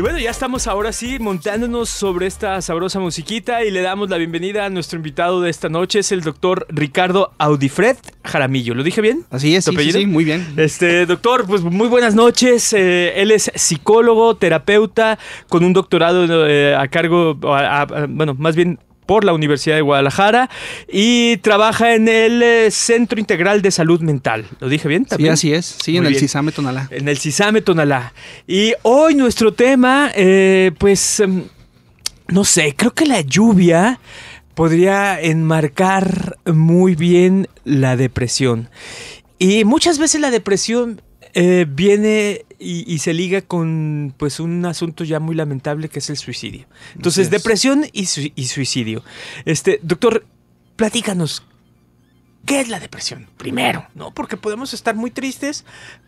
Y bueno, ya estamos ahora sí montándonos sobre esta sabrosa musiquita y le damos la bienvenida a nuestro invitado de esta noche, es el doctor Ricardo Audifred Jaramillo. ¿Lo dije bien? Así es, sí, sí, muy bien. Este, doctor, pues muy buenas noches. Eh, él es psicólogo, terapeuta, con un doctorado eh, a cargo, bueno, más bien por la Universidad de Guadalajara y trabaja en el eh, Centro Integral de Salud Mental. ¿Lo dije bien? ¿También? Sí, así es. Sí, en el CISAME Tonalá. En el CISAME Tonalá. Y hoy nuestro tema, eh, pues, em, no sé, creo que la lluvia podría enmarcar muy bien la depresión. Y muchas veces la depresión eh, viene y, se liga con pues un asunto ya muy lamentable que es el suicidio. Entonces, depresión y, y, suicidio. Este, doctor, platícanos. ¿Qué es la depresión? Primero, ¿no? Porque podemos estar muy tristes,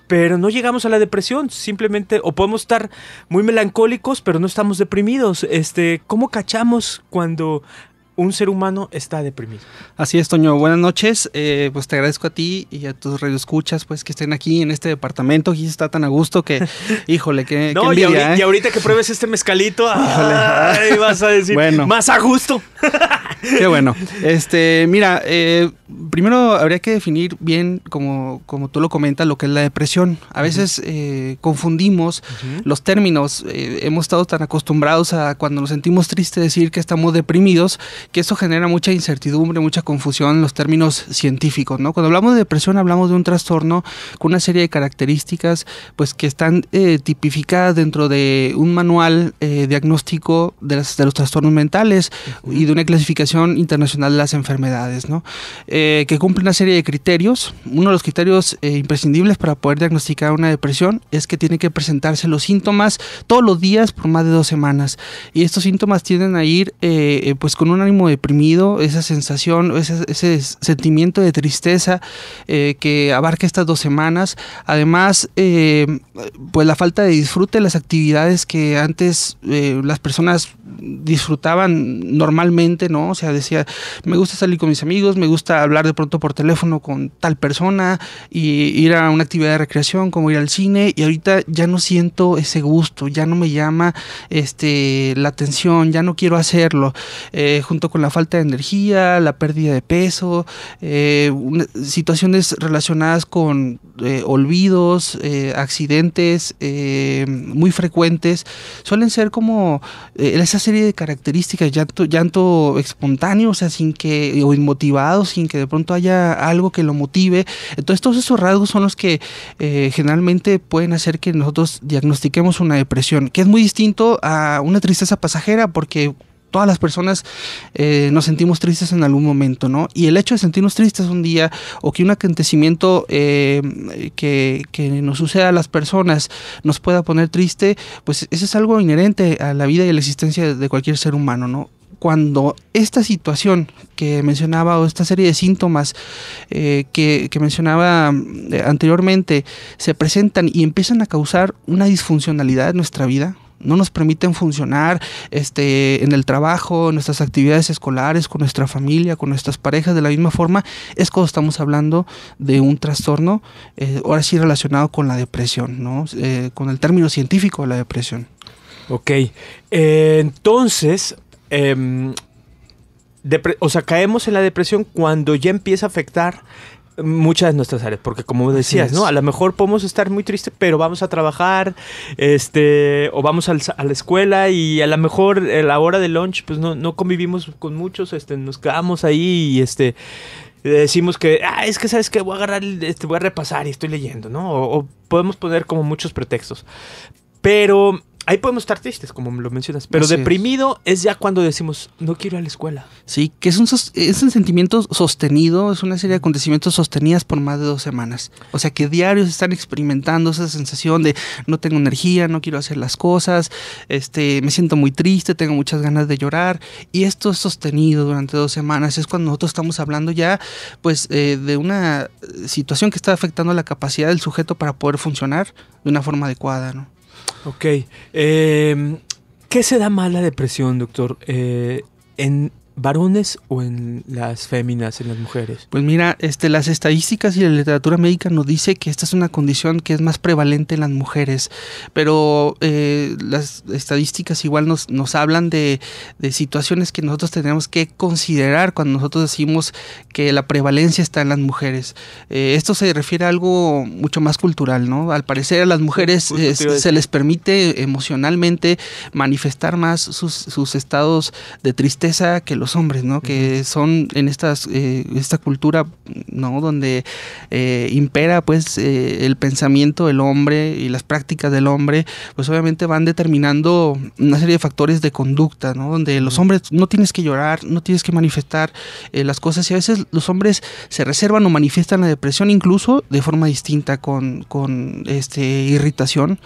pero no llegamos a la depresión, simplemente, o podemos estar muy melancólicos, pero no estamos deprimidos. Este, ¿cómo cachamos cuando un ser humano está deprimido. Así es, Toño. Buenas noches. Eh, pues te agradezco a ti y a tus radioescuchas, pues que estén aquí en este departamento. Aquí está tan a gusto que, híjole, que. No, envidia, ¿eh? y, ahorita, que pruebes este mezcalito, vas a decir, más a gusto. Qué bueno. Este, mira, eh, primero habría que definir bien, como, como tú lo comentas, lo que es la depresión. A veces confundimos los términos. hemos estado tan acostumbrados a cuando nos sentimos tristes decir que estamos deprimidos que esto genera mucha incertidumbre, mucha confusión en los términos científicos, ¿no? Cuando hablamos de depresión hablamos de un trastorno con una serie de características, pues que están eh, tipificadas dentro de un manual eh, diagnóstico de, los trastornos mentales y de una clasificación internacional de las enfermedades, ¿no? Eh, que cumple una serie de criterios. Uno de los criterios imprescindibles para poder diagnosticar una depresión es que tiene que presentarse los síntomas todos los días por más de dos semanas. Y estos síntomas tienden a ir, pues, con una deprimido, esa sensación, ese, sentimiento de tristeza eh, que abarca estas dos semanas. Además, eh, pues la falta de disfrute las actividades que antes eh, las personas disfrutaban normalmente, ¿no? O sea, decía, me gusta salir con mis amigos, me gusta hablar de pronto por teléfono con tal persona y ir a una actividad de recreación como ir al cine y ahorita ya no siento ese gusto, ya no me llama este la atención, ya no quiero hacerlo. junto con la falta de energía, la pérdida de peso, eh, situaciones relacionadas con eh, olvidos, eh, accidentes muy frecuentes, suelen ser como esa serie de características, llanto, llanto espontáneo, o sea, sin que, o inmotivado, sin que de pronto haya algo que lo motive. Entonces todos esos rasgos son los que generalmente pueden hacer que nosotros diagnostiquemos una depresión, que es muy distinto a una tristeza pasajera porque todas las personas eh, nos sentimos tristes en algún momento, ¿no? Y el hecho de sentirnos tristes un día o que un acontecimiento eh, que, nos suceda a las personas nos pueda poner triste, pues eso es algo inherente a la vida y a la existencia de cualquier ser humano, ¿no? Cuando esta situación que mencionaba o esta serie de síntomas eh, que, que mencionaba anteriormente se presentan y empiezan a causar una disfuncionalidad en nuestra vida, no nos permiten funcionar este, en el trabajo, en nuestras actividades escolares, con nuestra familia, con nuestras parejas, de la misma forma, es cuando estamos hablando de un trastorno, eh, ahora sí relacionado con la depresión, ¿no? Eh, con el término científico de la depresión. Ok, eh, entonces, em, o sea, caemos en la depresión cuando ya empieza a afectar muchas de nuestras áreas, porque como decías, ¿no? A lo mejor podemos estar muy tristes, pero vamos a trabajar, este, o vamos a la escuela y a lo mejor a eh, la hora de lunch, pues no, no convivimos con muchos, este, nos quedamos ahí y este decimos que, ah, es que sabes que voy a agarrar, este, voy a repasar y estoy leyendo, ¿no? o podemos poner como muchos pretextos. Pero Ahí podemos estar tristes, como lo mencionas. Pero deprimido es. ya cuando decimos, no quiero ir a la escuela. Sí, que es un, sentimiento sostenido, es una serie de acontecimientos sostenidas por más de dos semanas. O sea que diarios están experimentando esa sensación de no tengo energía, no quiero hacer las cosas, este, me siento muy triste, tengo muchas ganas de llorar. Y esto es sostenido durante dos semanas. Es cuando nosotros estamos hablando ya pues, eh, de una situación que está afectando la capacidad del sujeto para poder funcionar de una forma adecuada. ¿no? Ok. Eh, ¿Qué se da más la depresión, doctor? Eh, en, varones o en las féminas, en las mujeres? Pues mira, este, las estadísticas y la literatura médica nos dice que esta es una condición que es más prevalente en las mujeres, pero eh, las estadísticas igual nos, nos hablan de, situaciones que nosotros tenemos que considerar cuando nosotros decimos que la prevalencia está en las mujeres. Eh, esto se refiere a algo mucho más cultural, ¿no? Al parecer a las mujeres se les permite emocionalmente manifestar más sus, estados de tristeza que los los hombres, ¿no? Que son en estas, eh, esta cultura, ¿no? Donde eh, impera, pues, eh, el pensamiento del hombre y las prácticas del hombre, pues obviamente van determinando una serie de factores de conducta, Donde los hombres no tienes que llorar, no tienes que manifestar las cosas y a veces los hombres se reservan o manifiestan la depresión incluso de forma distinta, con, con este, irritación,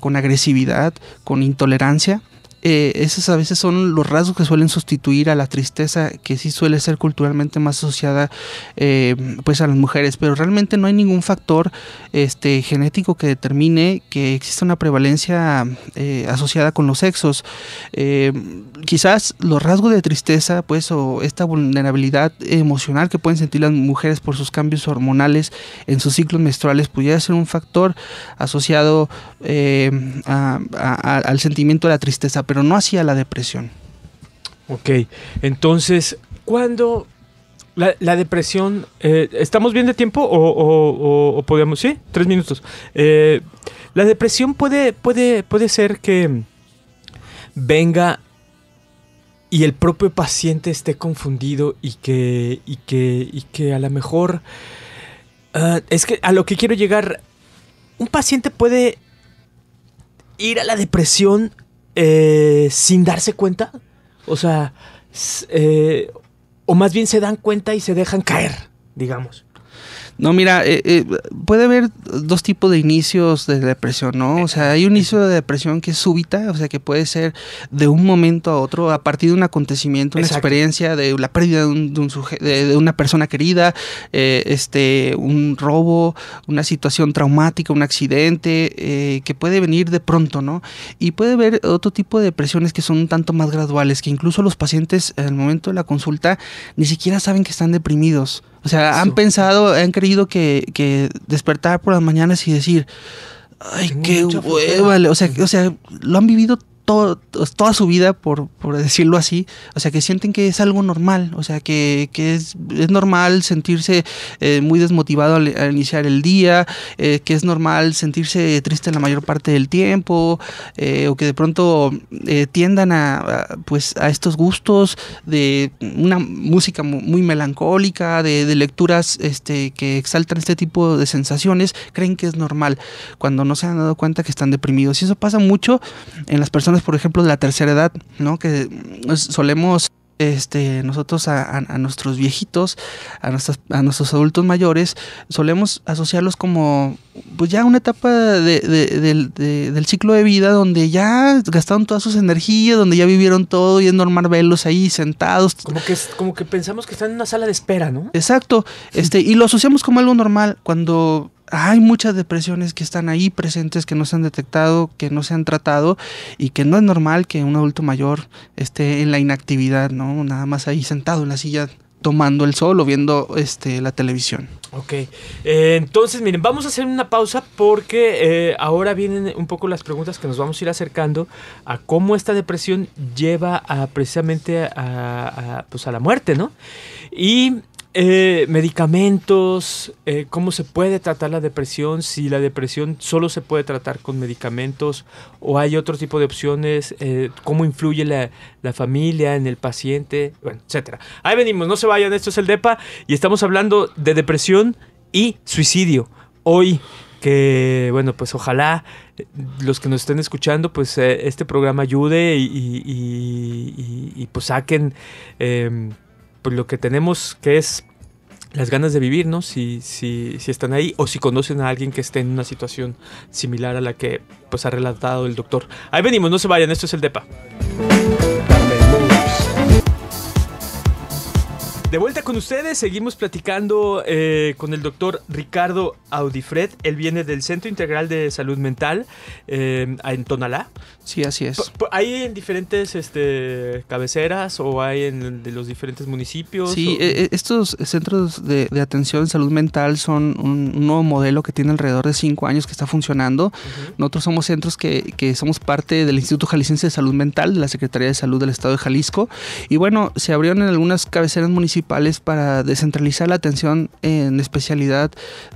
con agresividad, con intolerancia. Eh, esos a veces son los rasgos que suelen sustituir a la tristeza que sí suele ser culturalmente más asociada eh, pues a las mujeres, pero realmente no hay ningún factor este, genético que determine que exista una prevalencia eh, asociada con los sexos. quizás los rasgos de tristeza pues o esta vulnerabilidad emocional que pueden sentir las mujeres por sus cambios hormonales en sus ciclos menstruales pudiera ser un factor asociado al sentimiento de la tristeza, pero no hacia la depresión. Ok, entonces, cuando la, depresión... Eh, ¿Estamos bien de tiempo o, o, podemos... Sí, tres minutos. Eh, la depresión puede, puede, puede ser que venga y el propio paciente esté confundido y que, y que, que a lo mejor... Ah, es que a lo que quiero llegar, un paciente puede ir a la depresión eh, sin darse cuenta. O sea, eh, o más bien se dan cuenta y se dejan caer, digamos. No, mira, eh, eh, puede haber dos tipos de inicios de depresión, ¿no? O sea, hay un inicio de depresión que es súbita, o sea, que puede ser de un momento a otro, a partir de un acontecimiento, una experiencia, de la pérdida de, un, una persona querida, eh, este, un robo, una situación traumática, un accidente, que puede venir de pronto, ¿no? Y puede haber otro tipo de depresiones que son un tanto más graduales, que incluso los pacientes en el momento de la consulta ni siquiera saben que están deprimidos. O sea, han pensado, han creído que, que despertar por las mañanas y decir, ay, qué hueva, o sea, o sea, lo han vivido pues, toda su vida, por, decirlo así, o sea, que sienten que es algo normal, o sea, que, es, normal sentirse eh, muy desmotivado al, iniciar el día, eh, que es normal sentirse triste la mayor parte del tiempo, eh, o que de pronto tiendan a, pues, a estos gustos de una música muy melancólica, de, de lecturas este, que exaltan este tipo de sensaciones, creen que es normal, cuando no se han dado cuenta que están deprimidos. Y eso pasa mucho en las personas por ejemplo, de la tercera edad, ¿no? Que pues, solemos este, nosotros a, nuestros viejitos, a, nuestros adultos mayores, solemos asociarlos como pues ya una etapa del ciclo de vida donde ya gastaron todas sus energías, donde ya vivieron todo y es normal verlos ahí sentados. Como que, como que pensamos que están en una sala de espera, ¿no? Exacto, este, y lo asociamos como algo normal cuando hay muchas depresiones que están ahí presentes, que no se han detectado, que no se han tratado y que no es normal que un adulto mayor esté en la inactividad, ¿no? Nada más ahí sentado en la silla tomando el sol o viendo este, la televisión. Ok, eh, entonces miren, vamos a hacer una pausa porque eh, ahora vienen un poco las preguntas que nos vamos a ir acercando a cómo esta depresión lleva a, precisamente a, a pues, la muerte, ¿no? Y eh, medicamentos, eh, cómo se puede tratar la depresión, si la depresión solo se puede tratar con medicamentos o hay otro tipo de opciones, eh, cómo influye la, familia en el paciente, bueno, etcétera. Ahí venimos, no se vayan, esto es el DEPA y estamos hablando de depresión y suicidio. Hoy que bueno, pues ojalá los que nos estén escuchando, pues este programa ayude y, y pues saquen em, pues, lo que tenemos, que es las ganas de vivir, ¿no? Si, si, están ahí o si conocen a alguien que esté en una situación similar a la que pues, ha relatado el doctor. Ahí venimos, no se vayan, esto es el DEPA. De vuelta con ustedes, seguimos platicando eh, con el doctor Ricardo Audifred. Él viene del Centro Integral de Salud Mental eh, en Tonalá. Sí, así es. ¿Hay en diferentes este, cabeceras o hay en los diferentes municipios? Sí, eh, estos centros de, atención en salud mental son un, nuevo modelo que tiene alrededor de cinco años que está funcionando. Nosotros somos centros que, que somos parte del Instituto Jalisciense de Salud Mental de la Secretaría de Salud del Estado de Jalisco. Y bueno, se abrieron en algunas cabeceras municipales para descentralizar la atención en especialidad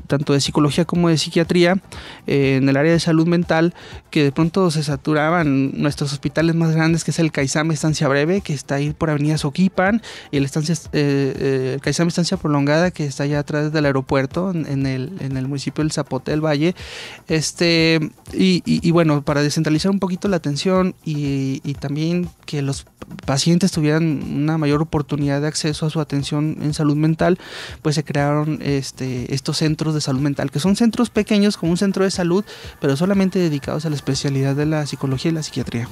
tanto de psicología como de psiquiatría eh, en el área de salud mental, que de pronto se saturaban nuestros hospitales más grandes, que es el Caizam Estancia Breve, que está ahí por Avenida Soquipan, y el, estancia, eh, eh, Estancia Prolongada, que está allá atrás del aeropuerto, en, el, en el, municipio del Zapote del Valle. Este, y, bueno, para descentralizar un poquito la atención y, y también que los pacientes tuvieran una mayor oportunidad de acceso a su atención atención en salud mental, pues se crearon este, estos centros de salud mental, que son centros pequeños como un centro de salud, pero solamente dedicados a la especialidad de la psicología y la psiquiatría.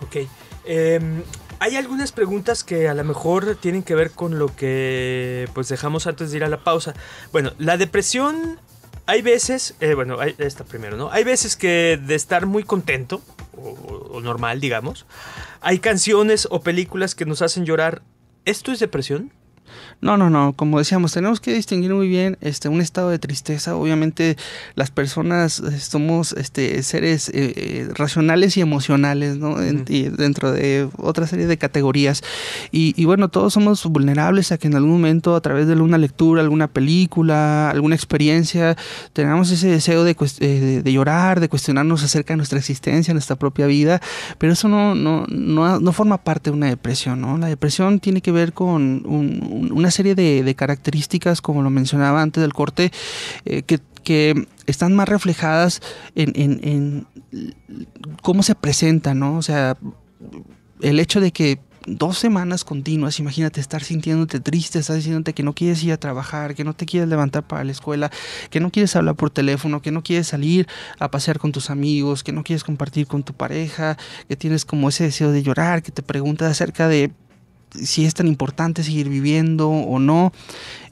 Ok. Em, hay algunas preguntas que a lo mejor tienen que ver con lo que pues dejamos antes de ir a la pausa. Bueno, la depresión hay veces, eh, bueno, esta primero, ¿no? Hay veces que de estar muy contento, o, normal, digamos, hay canciones o películas que nos hacen llorar. ¿Esto es depresión? No, no, no, como decíamos, tenemos que distinguir muy bien este, un estado de tristeza. Obviamente las personas eh, somos este, seres eh, eh, racionales y emocionales, ¿no? dentro de otra serie de categorías. Y, bueno, todos somos vulnerables a que en algún momento, a través de alguna lectura, alguna película, alguna experiencia, tengamos ese deseo de, llorar, de cuestionarnos acerca de nuestra existencia, nuestra propia vida. Pero eso no, no, no, forma parte de una depresión, ¿no? La depresión tiene que ver con un, una serie de, características, como lo mencionaba antes del corte, eh, que, están más reflejadas en, cómo se presenta, ¿no? O sea, el hecho de que dos semanas continuas, imagínate estar sintiéndote triste, estar diciéndote que no quieres ir a trabajar, que no te quieres levantar para la escuela, que no quieres hablar por teléfono, que no quieres salir a pasear con tus amigos, que no quieres compartir con tu pareja, que tienes como ese deseo de llorar, que te preguntas acerca de si es tan importante seguir viviendo o no.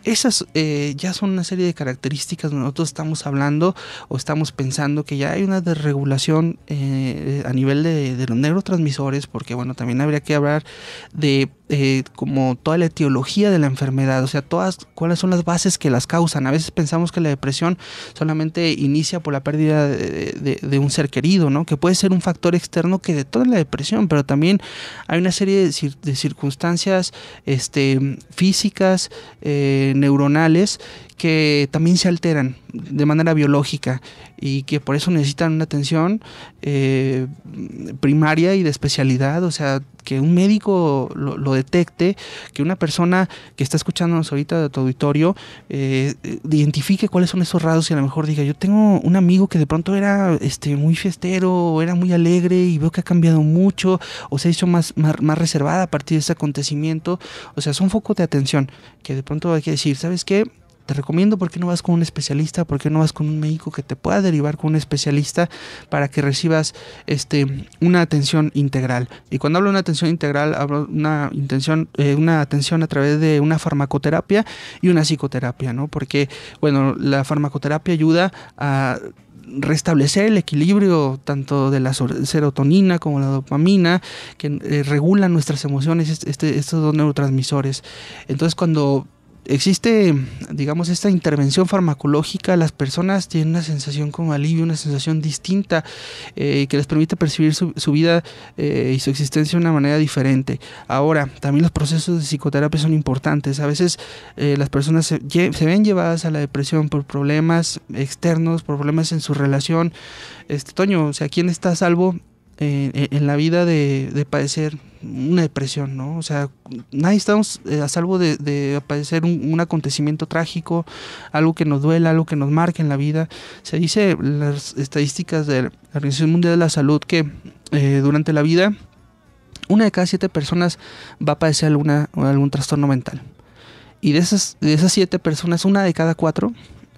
Esas eh, ya son una serie de características donde nosotros estamos hablando o estamos pensando que ya hay una desregulación eh, a nivel de, de los neurotransmisores, porque bueno, también habría que hablar de eh, como toda la etiología de la enfermedad, o sea, todas cuáles son las bases que las causan. A veces pensamos que la depresión solamente inicia por la pérdida de, un ser querido, ¿no? Que puede ser un factor externo que de toda la depresión, pero también hay una serie de, circunstancias este, físicas, eh, neuronales, que también se alteran de manera biológica y que por eso necesitan una atención eh, primaria y de especialidad, o sea, que un médico lo, detecte, que una persona que está escuchándonos ahorita de tu auditorio eh, identifique cuáles son esos rasgos y a lo mejor diga, yo tengo un amigo que de pronto era este, muy fiestero, era muy alegre y veo que ha cambiado mucho o se ha hecho más, más, reservada a partir de ese acontecimiento, o sea, es un foco de atención que de pronto hay que decir, ¿sabes qué? Te recomiendo por qué no vas con un especialista, por qué no vas con un médico que te pueda derivar con un especialista para que recibas este, una atención integral. Y cuando hablo de una atención integral, hablo de una, intención, eh, una atención a través de una farmacoterapia y una psicoterapia, ¿no? Porque, bueno, la farmacoterapia ayuda a restablecer el equilibrio tanto de la serotonina como la dopamina que eh, regulan nuestras emociones, este, estos dos neurotransmisores. Entonces cuando existe, digamos, esta intervención farmacológica, las personas tienen una sensación como alivio, una sensación distinta eh, que les permite percibir su, vida eh, y su existencia de una manera diferente. Ahora, también los procesos de psicoterapia son importantes. A veces eh, las personas se, se, ven llevadas a la depresión por problemas externos, por problemas en su relación. Este, Toño, o sea, ¿quién está a salvo eh, eh, en la vida de, padecer una depresión, ¿no? O sea, nadie estamos eh, a salvo de, padecer un, acontecimiento trágico, algo que nos duela, algo que nos marque en la vida. Se dice las estadísticas de la Organización Mundial de la Salud que durante la vida una de cada siete personas va a padecer alguna, algún trastorno mental. Y de esas, de esas siete personas, una de cada cuatro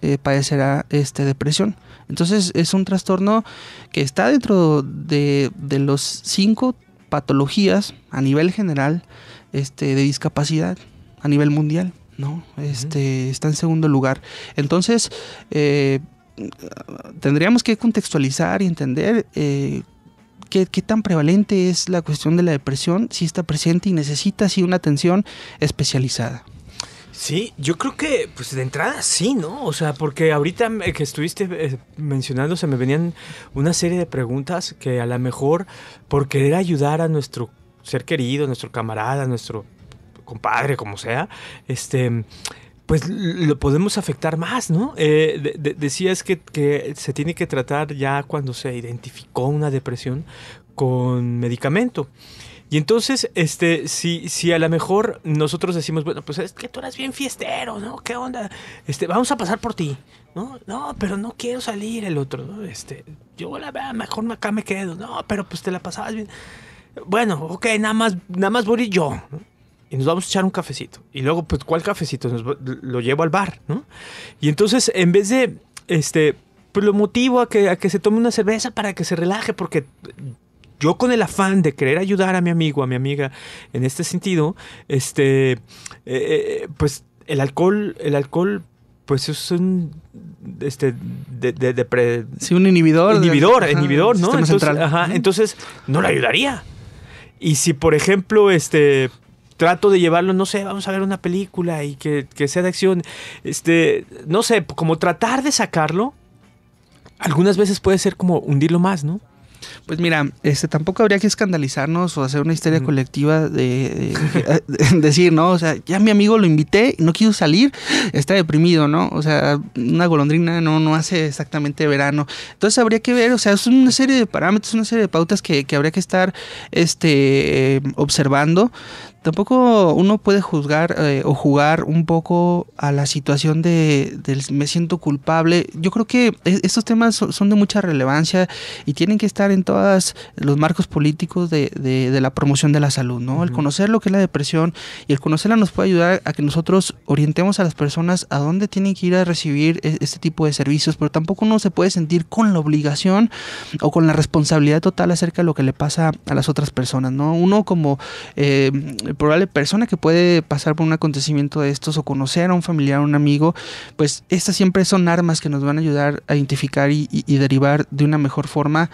eh, padecerá este, depresión. Entonces es un trastorno que está dentro de, de los cinco patologías a nivel general este, de discapacidad a nivel mundial, ¿no? Este, Está en segundo lugar. Entonces, eh, tendríamos que contextualizar y entender eh, qué, qué, tan prevalente es la cuestión de la depresión, si está presente y necesita así una atención especializada. Sí, yo creo que, pues de entrada sí, ¿no? O sea, porque ahorita eh, que estuviste eh, mencionando, se me venían una serie de preguntas que a lo mejor por querer ayudar a nuestro ser querido, nuestro camarada, a nuestro compadre, como sea, este, pues lo podemos afectar más, ¿no? Eh, decías que, que se tiene que tratar ya cuando se identificó una depresión con medicamento. Y entonces, este, si, si a lo mejor nosotros decimos, bueno, pues es que tú eres bien fiestero, ¿no? ¿Qué onda? Este, vamos a pasar por ti, ¿no? No, pero no quiero salir el otro, ¿no? Este, yo la verdad, mejor acá me quedo, no, pero pues te la pasabas bien. Bueno, ok, nada más, nada más voy yo, y nos vamos a echar un cafecito. Y luego, pues, ¿cuál cafecito? Nos, lo llevo al bar, ¿no? Y entonces, en vez de, este, pues lo motivo a a que se tome una cerveza para que se relaje, porque yo con el afán de querer ayudar a mi amigo, a mi amiga, en este sentido, este, eh, eh, pues el alcohol, el alcohol, pues es un este de, un inhibidor inhibidor no entonces, entonces no le ayudaría y si por ejemplo este trato de llevarlo, no sé, vamos a ver una película y que, que, sea de acción. Este, no sé, como tratar de sacarlo, algunas veces puede ser como hundirlo más, ¿no? Pues mira, este tampoco habría que escandalizarnos o hacer una historia colectiva de, decir, ¿no? O sea, ya mi amigo lo invité, no quiso salir, está deprimido, ¿no? O sea, una golondrina no, no hace exactamente verano. Entonces habría que ver, o sea, es una serie de parámetros, una serie de pautas que, que habría que estar este, observando tampoco uno puede juzgar eh, o jugar un poco a la situación de, del me siento culpable. Yo creo que e-, estos temas son de mucha relevancia y tienen que estar en todos los marcos políticos de, la promoción de la salud, ¿no? El conocer lo que es la depresión y el conocerla nos puede ayudar a que nosotros orientemos a las personas a dónde tienen que ir a recibir e-, este tipo de servicios, pero tampoco uno se puede sentir con la obligación o con la responsabilidad total acerca de lo que le pasa a las otras personas, ¿no? Uno como eh, probable persona que puede pasar por un acontecimiento de estos o conocer a un familiar, o un amigo, pues estas siempre son armas que nos van a ayudar a identificar y derivar de una mejor forma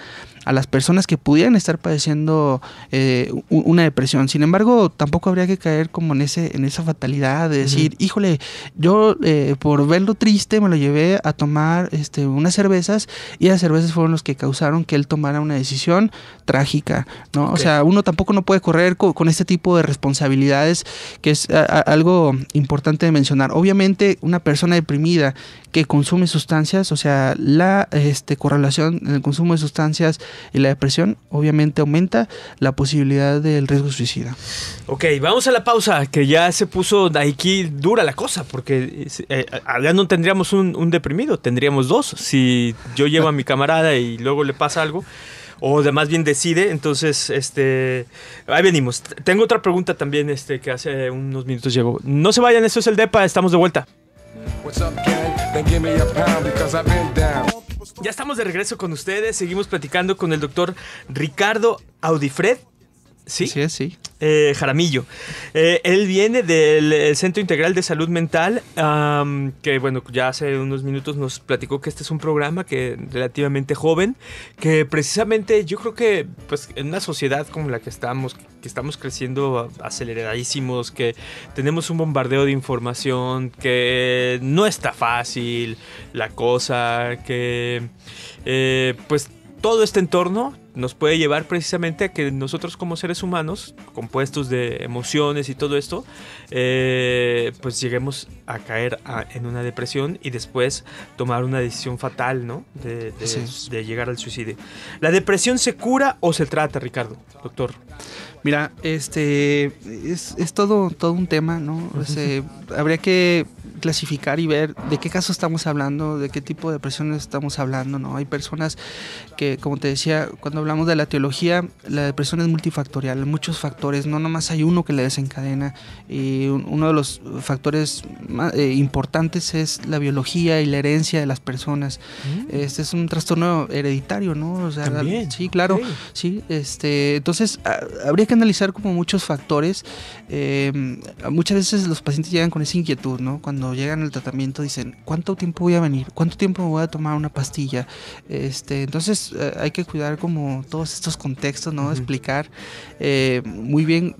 a las personas que pudieran estar padeciendo eh, una depresión. Sin embargo, tampoco habría que caer como en, ese, en esa fatalidad de decir, híjole, yo eh, por verlo triste me lo llevé a tomar este, unas cervezas y esas cervezas fueron los que causaron que él tomara una decisión trágica, ¿no? O sea, uno tampoco no puede correr con, este tipo de responsabilidades que es algo importante de mencionar. Obviamente, una persona deprimida que consume sustancias, o sea, la este, correlación en el consumo de sustancias y la depresión obviamente aumenta la posibilidad del riesgo suicida. Ok, vamos a la pausa, que ya se puso aquí dura la cosa, porque ya eh, eh, no tendríamos un, deprimido, tendríamos dos. Si yo llevo a mi camarada y luego le pasa algo o además bien decide. Entonces, este, ahí venimos. Tengo otra pregunta también este, que hace unos minutos llegó. No se vayan, esto es el DEPA, estamos de vuelta. Ya estamos de regreso con ustedes, seguimos platicando con el doctor Ricardo Audifred. ¿Sí? Sí, sí. Eh, Jaramillo. Eh, él viene del eh, Centro Integral de Salud Mental, que bueno, ya hace unos minutos nos platicó que este es un programa que relativamente joven, que precisamente yo creo que pues, en una sociedad como la que estamos, que estamos creciendo aceleradísimos, que tenemos un bombardeo de información, que no está fácil la cosa, que pues todo este entorno nos puede llevar precisamente a que nosotros como seres humanos, compuestos de emociones y todo esto, eh, pues lleguemos a caer en una depresión y después tomar una decisión fatal, ¿no? De, de llegar al suicidio. ¿La depresión se cura o se trata, Ricardo, doctor? Mira, este es, es todo, todo un tema, ¿no? Este, habría que clasificar y ver de qué caso estamos hablando, de qué tipo de depresión estamos hablando, ¿no? Hay personas que, como te decía, cuando hablamos de la teología, la depresión es multifactorial, muchos factores, no nomás hay uno que la desencadena. Y uno de los factores más, eh, importantes es la biología y la herencia de las personas. Mm. Este es un trastorno hereditario, ¿no? sí, claro, sí. Este, entonces, habría habría que analizar como muchos factores. Eh, muchas veces los pacientes llegan con esa inquietud, ¿no? Cuando llegan al tratamiento dicen, ¿cuánto tiempo voy a venir? ¿Cuánto tiempo me voy a tomar una pastilla? Este, entonces eh, hay que cuidar como todos estos contextos, ¿no? Explicar eh, muy bien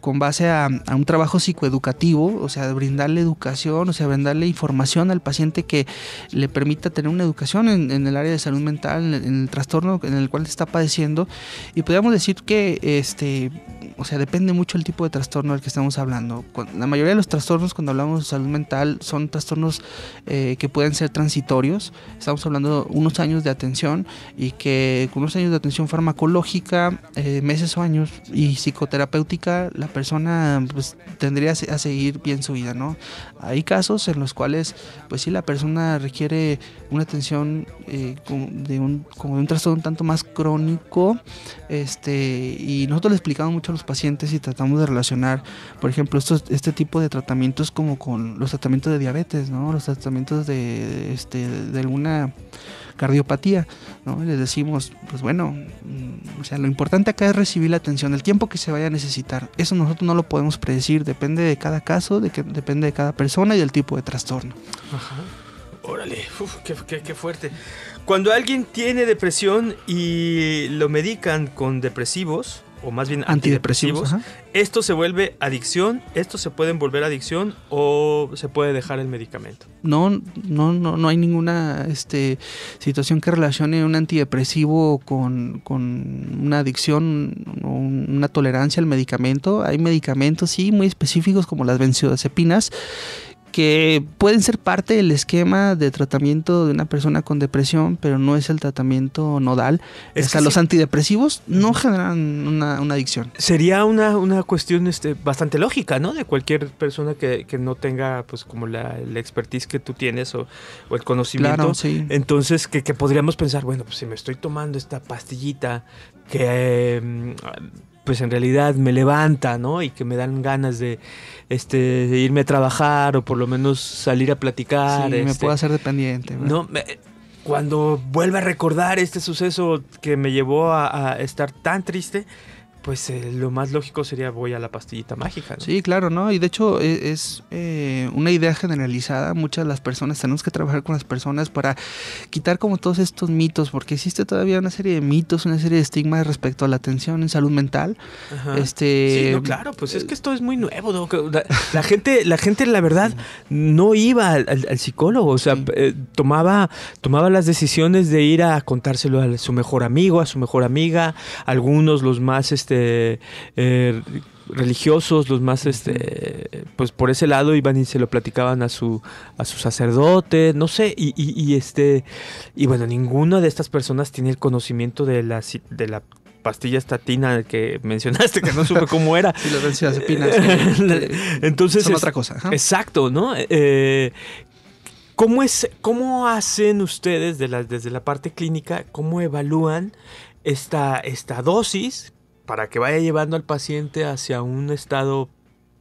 con base a, un trabajo psicoeducativo, o sea, brindarle educación, o sea, brindarle información al paciente que le permita tener una educación en, el área de salud mental, en el, trastorno en el cual está padeciendo. Y podríamos decir que este o sea, depende mucho el tipo de trastorno del que estamos hablando. La mayoría de los trastornos cuando hablamos de salud mental son trastornos eh, que pueden ser transitorios. Estamos hablando de unos años de atención y que con unos años de atención farmacológica, eh, meses o años y psicoterapéutica, la persona pues, tendría a seguir bien su vida, ¿no? Hay casos en los cuales, pues sí, la persona requiere una atención eh, de un, como de un trastorno un tanto más crónico este, y nosotros le explicamos mucho a los pacientes y tratamos de relacionar, por ejemplo, estos, este tipo de tratamientos como con los tratamientos de diabetes, ¿no? Los tratamientos de, este, de alguna cardiopatía, ¿no? les decimos, pues bueno, mm, o sea, lo importante acá es recibir la atención, el tiempo que se vaya a necesitar. Eso nosotros no lo podemos predecir, depende de cada caso, de que, depende de cada persona y del tipo de trastorno. Ajá. Órale, qué, fuerte. Cuando alguien tiene depresión y lo medican con depresivos, o más bien antidepresivos, esto se vuelve adicción, esto se puede volver adicción o se puede dejar el medicamento. No, no, no, no hay ninguna este, situación que relacione un antidepresivo con, con una adicción o una tolerancia al medicamento. Hay medicamentos, sí, muy específicos como las benzodiazepinas que pueden ser parte del esquema de tratamiento de una persona con depresión, pero no es el tratamiento nodal. o sea, los antidepresivos no generan una, adicción. Sería una, cuestión este, bastante lógica, ¿no? De cualquier persona que, no tenga, pues, como la, expertise que tú tienes o, el conocimiento. Claro, sí. Entonces, que, podríamos pensar, bueno, pues si me estoy tomando esta pastillita que... Em, pues en realidad me levanta, ¿no? Y que me dan ganas de, este, de irme a trabajar o por lo menos salir a platicar. Sí, me este, puedo hacer dependiente. No, cuando vuelva a recordar este suceso que me llevó a estar tan triste, pues eh, lo más lógico sería voy a la pastillita mágica. Sí, claro, ¿no? Y de hecho e, es, eh, una idea generalizada. Muchas de las personas, tenemos que trabajar con las personas para quitar como todos estos mitos, porque existe todavía una serie de mitos, una serie de estigmas respecto a la atención en salud mental. Este, sí, claro, pues es que esto es muy nuevo. ¿no? La, gente, la gente, la verdad, no iba al, psicólogo, o sea, eh, tomaba, tomaba las decisiones de ir a contárselo a su mejor amigo, a su mejor amiga, algunos los más... Este, eh, eh, religiosos, los más, este, pues por ese lado iban y se lo platicaban a su, a su sacerdote, no sé, y, este, y bueno, ninguna de estas personas tiene el conocimiento de la, de la pastilla estatina que mencionaste, que no supe cómo era. Entonces. es, otra cosa. ¿eh? Exacto, ¿no? exacto eh, no cómo es, ¿Cómo hacen ustedes de desde la parte clínica, cómo evalúan esta, esta dosis para que vaya llevando al paciente hacia un estado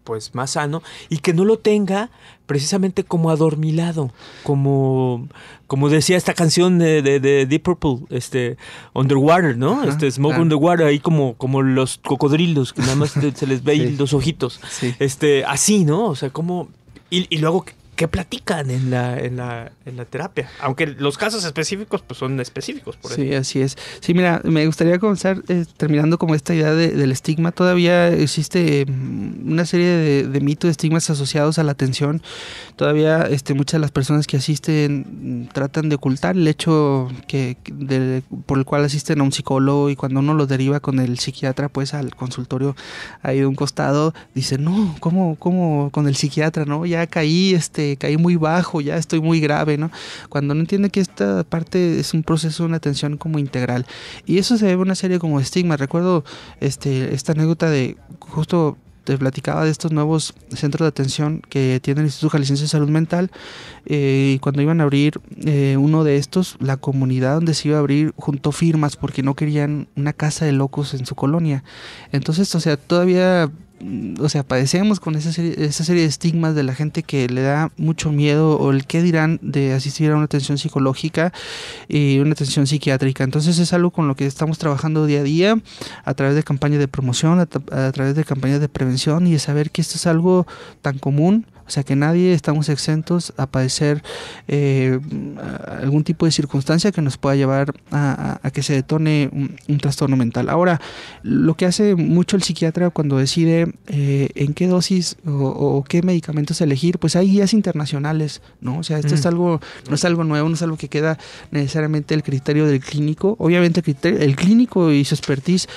pues más sano y que no lo tenga precisamente como adormilado, como, como decía esta canción de, de, Deep Purple, este Underwater, ¿no? este Smoke Underwater, ahí como, como los cocodrilos, que nada más se les ve los ojitos. Este, así, ¿no? O sea, como. y luego que platican en la, en la, en la terapia? Aunque los casos específicos pues, son específicos. Por sí, así es. Sí, mira, me gustaría comenzar eh, terminando como esta idea del estigma. Todavía existe mm, una serie de, de mitos, estigmas asociados a la atención. Todavía este, muchas de las personas que asisten mm, tratan de ocultar el hecho que, por el cual asisten a un psicólogo y cuando uno los deriva con el psiquiatra pues al consultorio ahí de un costado, dice, no, ¿cómo, cómo con el psiquiatra? no Ya caí, este caí muy bajo, ya estoy muy grave, ¿no? Cuando no entiende que esta parte es un proceso, de una atención como integral. Y eso se ve una serie como estigma. Recuerdo este, esta anécdota de justo te platicaba de estos nuevos centros de atención que tiene el Instituto Jalisciense de Salud Mental. Eh, y cuando iban a abrir eh, uno de estos, la comunidad donde se iba a abrir juntó firmas porque no querían una casa de locos en su colonia. Entonces, o sea, todavía Mm, o sea, padecemos con esa serie, de estigmas de la gente que le da mucho miedo o el qué dirán de asistir a una atención psicológica y una atención psiquiátrica. Entonces es algo con lo que estamos trabajando día a día a través de campañas de promoción, a través de campañas de prevención y de saber que esto es algo tan común o sea que nadie estamos exentos a padecer eh, algún tipo de circunstancia que nos pueda llevar a, que se detone un, trastorno mental. Ahora, lo que hace mucho el psiquiatra cuando decide eh, en qué dosis o, qué medicamentos elegir, pues hay guías internacionales, ¿no? O sea, esto es mm. algo, no es algo nuevo, no es algo que queda necesariamente el criterio del clínico. Obviamente el clínico y su expertise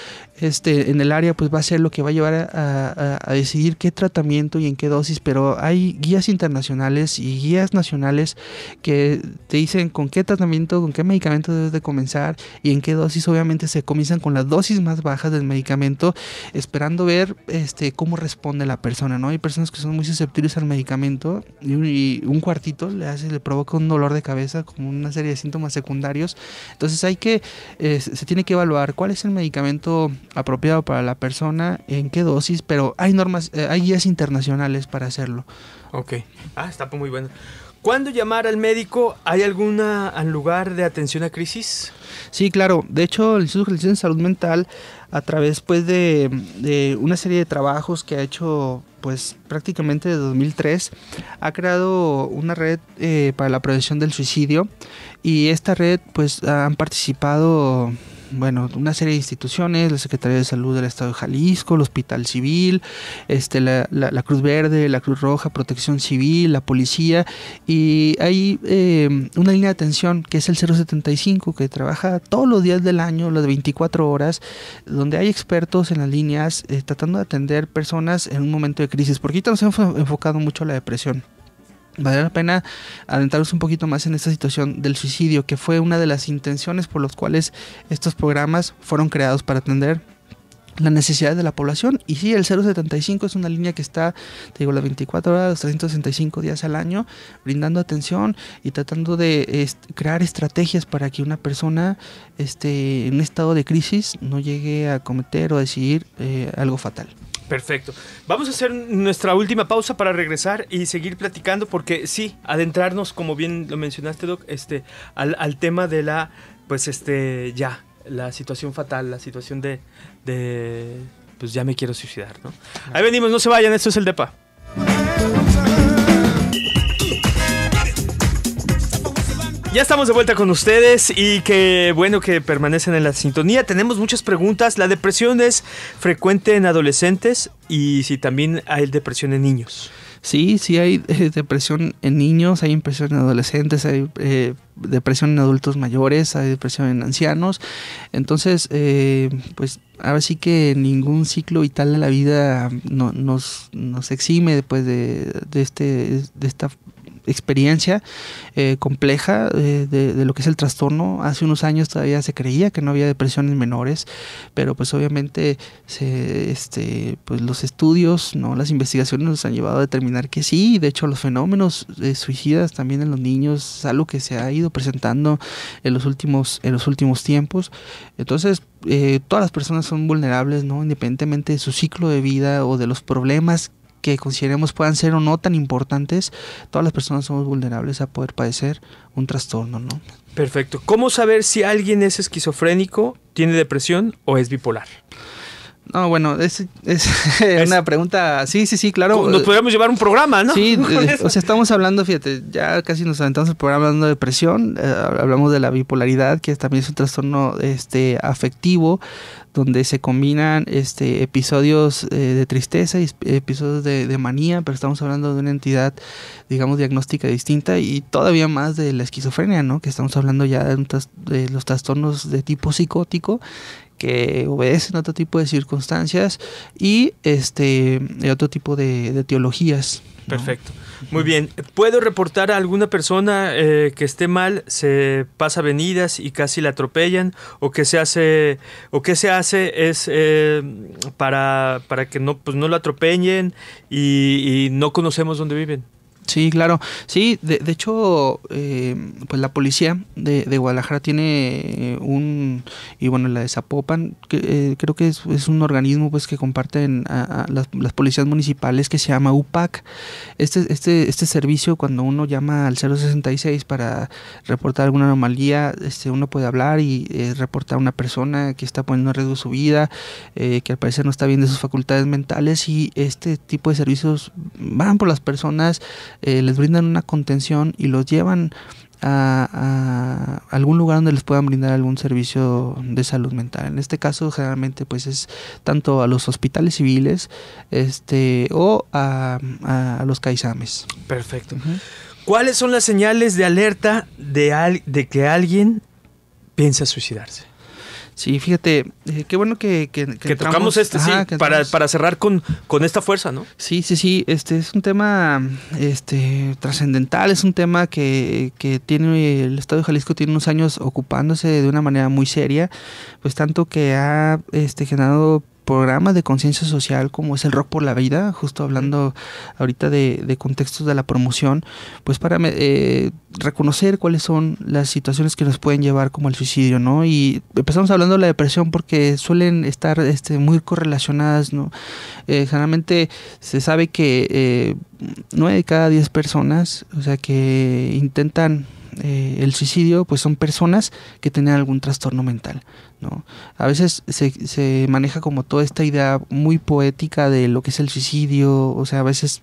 este, en el área, pues va a ser lo que va a llevar a, decidir qué tratamiento y en qué dosis, pero hay guías internacionales y guías nacionales que te dicen con qué tratamiento, con qué medicamento debes de comenzar y en qué dosis. Obviamente se comienzan con las dosis más bajas del medicamento, esperando ver este, cómo responde la persona, ¿no? Hay personas que son muy susceptibles al medicamento y un, cuartito le, hace, le provoca un dolor de cabeza, como una serie de síntomas secundarios. Entonces hay que, eh, se tiene que evaluar cuál es el medicamento apropiado para la persona, en qué dosis, pero hay normas, eh, hay guías internacionales para hacerlo. Ok. Ah, está muy bueno. ¿Cuándo llamar al médico? ¿Hay algún lugar de atención a crisis? Sí, claro. De hecho, el Instituto de Salud Mental, a través pues, de, una serie de trabajos que ha hecho pues, prácticamente desde 2003, ha creado una red eh, para la prevención del suicidio y esta red pues, han participado bueno, una serie de instituciones, la Secretaría de Salud del Estado de Jalisco, el Hospital Civil, este, la, la, Cruz Verde, la Cruz Roja, Protección Civil, la Policía, y hay em, una línea de atención que es el 075, que trabaja todos los días del año, las 24 horas, donde hay expertos en las líneas eh, tratando de atender personas en un momento de crisis, porque ahorita nos hemos enfocado mucho a la depresión. Vale la pena adentrarnos un poquito más en esta situación del suicidio, que fue una de las intenciones por las cuales estos programas fueron creados para atender la necesidad de la población. Y sí, el 075 es una línea que está, te digo, las 24 horas, los 365 días al año, brindando atención y tratando de crear estrategias para que una persona esté en estado de crisis no llegue a cometer o decidir eh, algo fatal. Perfecto. Vamos a hacer nuestra última pausa para regresar y seguir platicando porque sí, adentrarnos, como bien lo mencionaste, Doc, este, al, al tema de la, pues este, ya, la situación fatal, la situación de, pues ya me quiero suicidar, ¿no? Ahí venimos, no se vayan, esto es el DEPA. Ya estamos de vuelta con ustedes y que bueno que permanecen en la sintonía. Tenemos muchas preguntas. ¿La depresión es frecuente en adolescentes y si también hay depresión en niños? Sí, sí hay eh, depresión en niños, hay depresión en adolescentes, hay eh, depresión en adultos mayores, hay depresión en ancianos. Entonces, eh, pues ahora sí que ningún ciclo vital de la vida nos, nos exime después pues, de, de, este, de esta experiencia eh, compleja eh, de, lo que es el trastorno. Hace unos años todavía se creía que no había depresiones menores, pero pues obviamente se, este, pues los estudios, ¿no? las investigaciones nos han llevado a determinar que sí, de hecho los fenómenos eh, suicidas también en los niños es algo que se ha ido presentando en los últimos, en los últimos tiempos. Entonces, todas las personas son vulnerables, ¿no? independientemente de su ciclo de vida o de los problemas que consideremos puedan ser o no tan importantes, todas las personas somos vulnerables a poder padecer un trastorno, ¿no? Perfecto. ¿Cómo saber si alguien es esquizofrénico, tiene depresión o es bipolar? No, bueno, es, es, una pregunta. Sí, sí, sí, claro. Nos podríamos llevar un programa, ¿no? Sí, o sea, estamos hablando, fíjate, ya casi nos aventamos el programa hablando de depresión, eh, hablamos de la bipolaridad, que también es un trastorno este, afectivo, donde se combinan este, episodios eh, de tristeza y episodios de, manía, pero estamos hablando de una entidad, digamos, diagnóstica distinta y todavía más de la esquizofrenia, ¿no? Que estamos hablando ya de los trastornos de tipo psicótico que obedecen a otro tipo de circunstancias y este eh, otro tipo de, teologías. Perfecto. Muy bien. ¿Puedo reportar a alguna persona eh, que esté mal, se pasa venidas y casi la atropellan? ¿O que se hace, o qué se hace es eh, para, para, que no, pues no lo atropellen y no conocemos dónde viven? Sí, claro. Sí, de, hecho, eh, pues la policía de, Guadalajara tiene eh, un, y bueno, la de Zapopan, que, eh, creo que es, un organismo pues que comparten las, policías municipales que se llama UPAC. Este, este, este servicio, cuando uno llama al 066 para reportar alguna anomalía, este, uno puede hablar y reportar a una persona que está poniendo en riesgo su vida, que al parecer no está bien de sus facultades mentales y este tipo de servicios van por las personas eh, les brindan una contención y los llevan a, algún lugar donde les puedan brindar algún servicio de salud mental. En este caso, generalmente, pues es tanto a los hospitales civiles este, o a, los CAISAMES. Perfecto. ¿Cuáles son las señales de alerta de, al, de que alguien piensa suicidarse? Sí, fíjate, eh, qué bueno que, que, tocamos, este, sí, para, para, cerrar con, con esta fuerza, ¿no? Sí, sí, sí, este es un tema este, trascendental, es un tema que, que tiene, el Estado de Jalisco tiene unos años ocupándose de una manera muy seria, pues tanto que ha este, generado programa de conciencia social como es el Rock por la Vida, justo hablando ahorita de, contextos de la promoción, pues para eh, reconocer cuáles son las situaciones que nos pueden llevar como el suicidio, ¿no? Y empezamos hablando de la depresión porque suelen estar este, muy correlacionadas, ¿no? Eh, generalmente se sabe que eh, nueve de cada 10 personas, o sea, que intentan eh, el suicidio, pues son personas que tienen algún trastorno mental. ¿no? A veces se, maneja como toda esta idea muy poética de lo que es el suicidio, o sea, a veces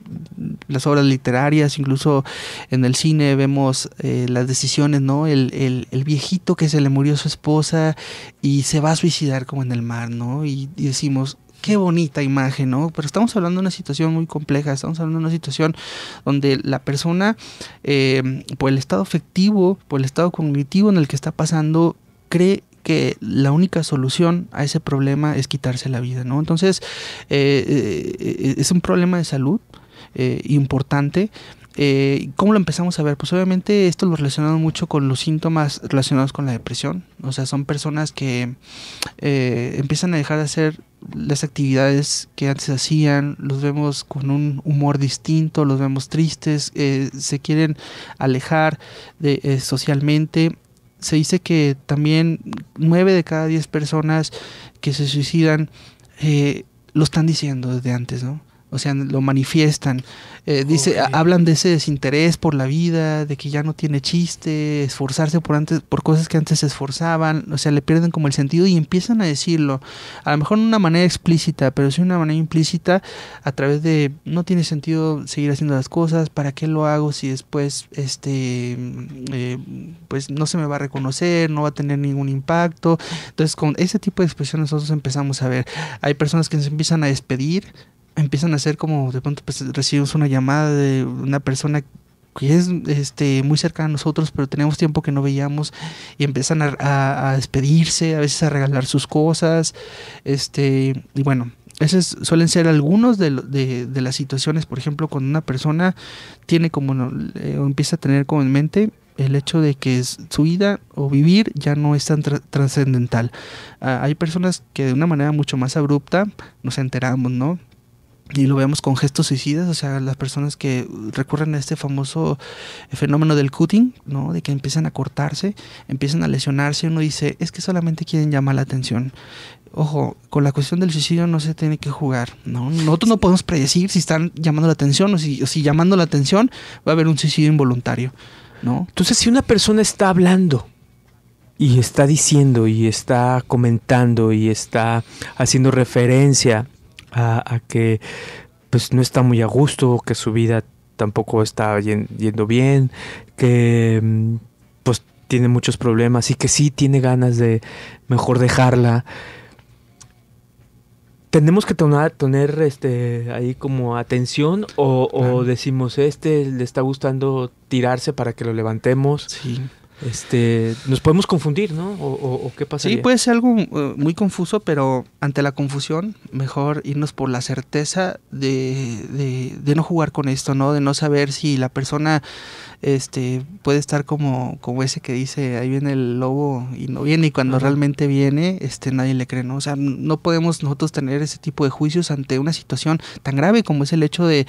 las obras literarias, incluso en el cine vemos eh, las decisiones, ¿no? El, el, el, viejito que se le murió a su esposa y se va a suicidar como en el mar, ¿no? y decimos, qué bonita imagen, ¿no? Pero estamos hablando de una situación muy compleja, estamos hablando de una situación donde la persona, eh, por el estado afectivo, por el estado cognitivo en el que está pasando, cree que la única solución a ese problema es quitarse la vida, ¿no? Entonces, eh, eh, es un problema de salud importante. ¿Cómo lo empezamos a ver? Pues obviamente esto lo relacionamos mucho con los síntomas relacionados con la depresión. O sea, son personas que empiezan a dejar de hacer las actividades que antes hacían, los vemos con un humor distinto, los vemos tristes, eh, se quieren alejar de, eh, socialmente. Se dice que también nueve de cada 10 personas que se suicidan eh, lo están diciendo desde antes, ¿no? O sea, lo manifiestan. Eh, dice, hablan de ese desinterés por la vida, de que ya no tiene chiste, esforzarse por antes, por cosas que antes se esforzaban, o sea, le pierden como el sentido y empiezan a decirlo. A lo mejor en una manera explícita, pero sí de una manera implícita, a través de no tiene sentido seguir haciendo las cosas, ¿para qué lo hago si después este mm, eh, pues no se me va a reconocer, no va a tener ningún impacto? Entonces, con ese tipo de expresiones nosotros empezamos a ver. Hay personas que se empiezan a despedir empiezan a ser como de pronto pues, recibimos una llamada de una persona que es este, muy cerca de nosotros, pero tenemos tiempo que no veíamos y empiezan a, despedirse, a veces a regalar sus cosas, este, y bueno. esas suelen ser algunos de, de, de las situaciones, por ejemplo, cuando una persona tiene como, eh, empieza a tener como en mente el hecho de que su vida o vivir ya no es tan trascendental. Ah, hay personas que de una manera mucho más abrupta nos enteramos, ¿no? y lo vemos con gestos suicidas, o sea, las personas que recurren a este famoso fenómeno del cutting, ¿no? De que empiezan a cortarse, empiezan a lesionarse, uno dice, es que solamente quieren llamar la atención. Ojo, con la cuestión del suicidio no se tiene que jugar, ¿no? Nosotros no podemos predecir si están llamando la atención o si, o si llamando la atención va a haber un suicidio involuntario, ¿no? Entonces, si una persona está hablando, y está diciendo y está comentando y está haciendo referencia a, que pues no está muy a gusto, que su vida tampoco está yendo bien, que mm, pues tiene muchos problemas y que sí tiene ganas de mejor dejarla. ¿Tenemos que tener este, ahí como atención o, o, decimos, este le está gustando tirarse para que lo levantemos? Sí este, nos podemos confundir, ¿no? ¿O, qué pasa? Sí, puede ser algo eh, muy confuso, pero ante la confusión, mejor irnos por la certeza de, de, de no jugar con esto, ¿no? De no saber si la persona este puede estar como, como ese que dice, ahí viene el lobo y no viene, y cuando realmente viene, este nadie le cree, ¿no? O sea, no podemos nosotros tener ese tipo de juicios ante una situación tan grave como es el hecho de,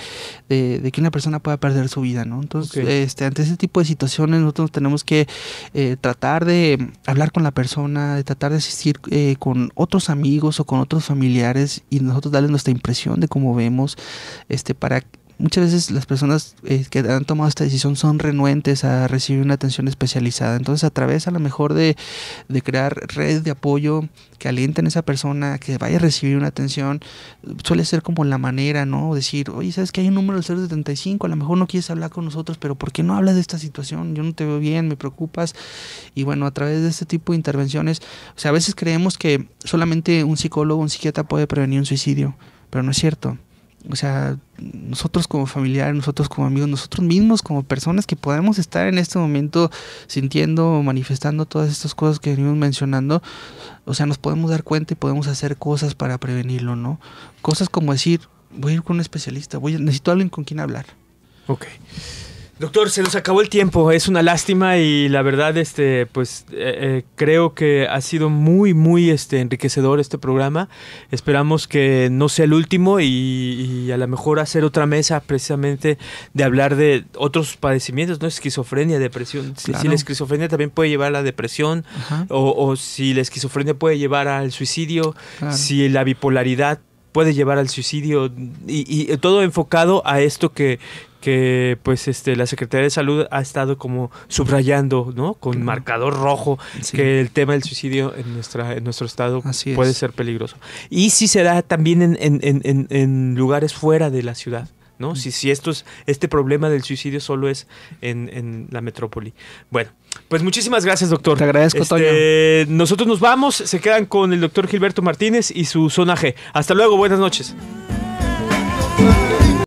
de, que una persona pueda perder su vida, ¿no? Entonces, este, ante ese tipo de situaciones nosotros tenemos que eh, tratar de hablar con la persona, de tratar de asistir eh, con otros amigos o con otros familiares y nosotros darles nuestra impresión de cómo vemos, este, para muchas veces las personas eh, que han tomado esta decisión son renuentes a recibir una atención especializada. Entonces, a través a lo mejor de, de crear redes de apoyo que alienten a esa persona, que vaya a recibir una atención, suele ser como la manera, ¿no? Decir, oye, ¿sabes que hay un número del 075? A lo mejor no quieres hablar con nosotros, pero ¿por qué no hablas de esta situación? Yo no te veo bien, me preocupas. Y bueno, a través de este tipo de intervenciones, o sea, a veces creemos que solamente un psicólogo, un psiquiatra puede prevenir un suicidio, pero no es cierto o sea, nosotros como familiares, nosotros como amigos, nosotros mismos como personas que podemos estar en este momento sintiendo o manifestando todas estas cosas que venimos mencionando, o sea, nos podemos dar cuenta y podemos hacer cosas para prevenirlo, ¿no? Cosas como decir, voy a ir con un especialista, voy necesito alguien con quien hablar. Ok. Doctor, se nos acabó el tiempo, es una lástima y la verdad, este, pues eh, eh, creo que ha sido muy, muy este, enriquecedor este programa. Esperamos que no sea el último y, a lo mejor hacer otra mesa precisamente de hablar de otros padecimientos, ¿no? Esquizofrenia, depresión. Si, la esquizofrenia también puede llevar a la depresión o, si la esquizofrenia puede llevar al suicidio, si la bipolaridad puede llevar al suicidio y, todo enfocado a esto que, que pues este la Secretaría de Salud ha estado como subrayando, ¿no? Con marcador rojo que el tema del suicidio en nuestra nuestro estado puede ser peligroso. Y si se da también en, lugares fuera de la ciudad. ¿no? Mm. Si, esto es, este problema del suicidio solo es en, la metrópoli. Bueno, pues muchísimas gracias, doctor. Te agradezco, este, Toño. Nosotros nos vamos, se quedan con el doctor Gilberto Martínez y su sonaje. Hasta luego, buenas noches.